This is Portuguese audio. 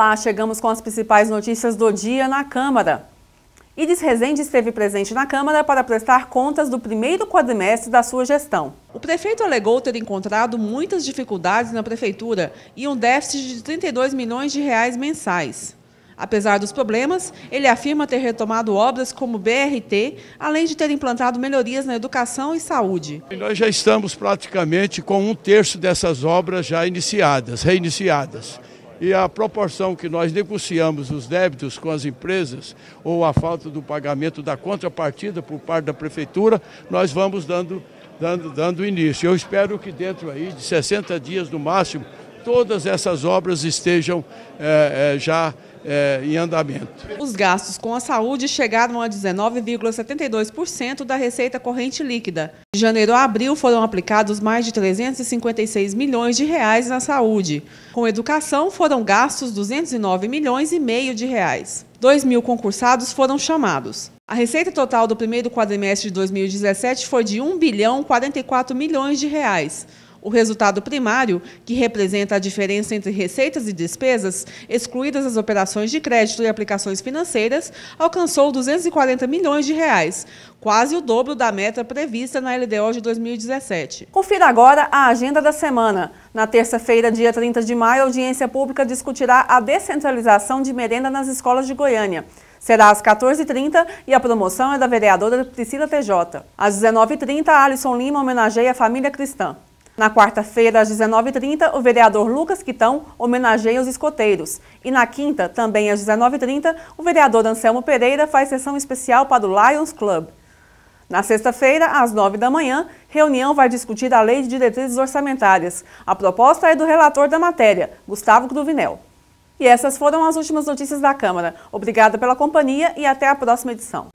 Olá, chegamos com as principais notícias do dia na Câmara. Iris Rezende esteve presente na Câmara para prestar contas do primeiro quadrimestre da sua gestão. O prefeito alegou ter encontrado muitas dificuldades na prefeitura e um déficit de 32 milhões de reais mensais. Apesar dos problemas, ele afirma ter retomado obras como BRT, além de ter implantado melhorias na educação e saúde. Nós já estamos praticamente com um terço dessas obras já iniciadas, reiniciadas. E a proporção que nós negociamos os débitos com as empresas ou a falta do pagamento da contrapartida por parte da prefeitura, nós vamos dando, dando, dando início. Eu espero que dentro aí de 60 dias no máximo todas essas obras estejam é, é, já é, em andamento. Os gastos com a saúde chegaram a 19,72% da receita corrente líquida. De janeiro a abril foram aplicados mais de 356 milhões de reais na saúde. Com educação foram gastos 209 milhões e meio de reais. 2 mil concursados foram chamados. A receita total do primeiro quadrimestre de 2017 foi de 1 bilhão 44 milhões de reais o resultado primário, que representa a diferença entre receitas e despesas, excluídas as operações de crédito e aplicações financeiras, alcançou 240 milhões de reais, quase o dobro da meta prevista na LDO de 2017. Confira agora a agenda da semana. Na terça-feira, dia 30 de maio, a audiência pública discutirá a descentralização de merenda nas escolas de Goiânia. Será às 14h30 e a promoção é da vereadora Priscila TJ. Às 19h30, Alisson Lima homenageia a família cristã. Na quarta-feira, às 19h30, o vereador Lucas Quitão homenageia os escoteiros. E na quinta, também às 19h30, o vereador Anselmo Pereira faz sessão especial para o Lions Club. Na sexta-feira, às 9 da manhã, reunião vai discutir a Lei de Diretrizes Orçamentárias. A proposta é do relator da matéria, Gustavo Cruvinel. E essas foram as últimas notícias da Câmara. Obrigada pela companhia e até a próxima edição.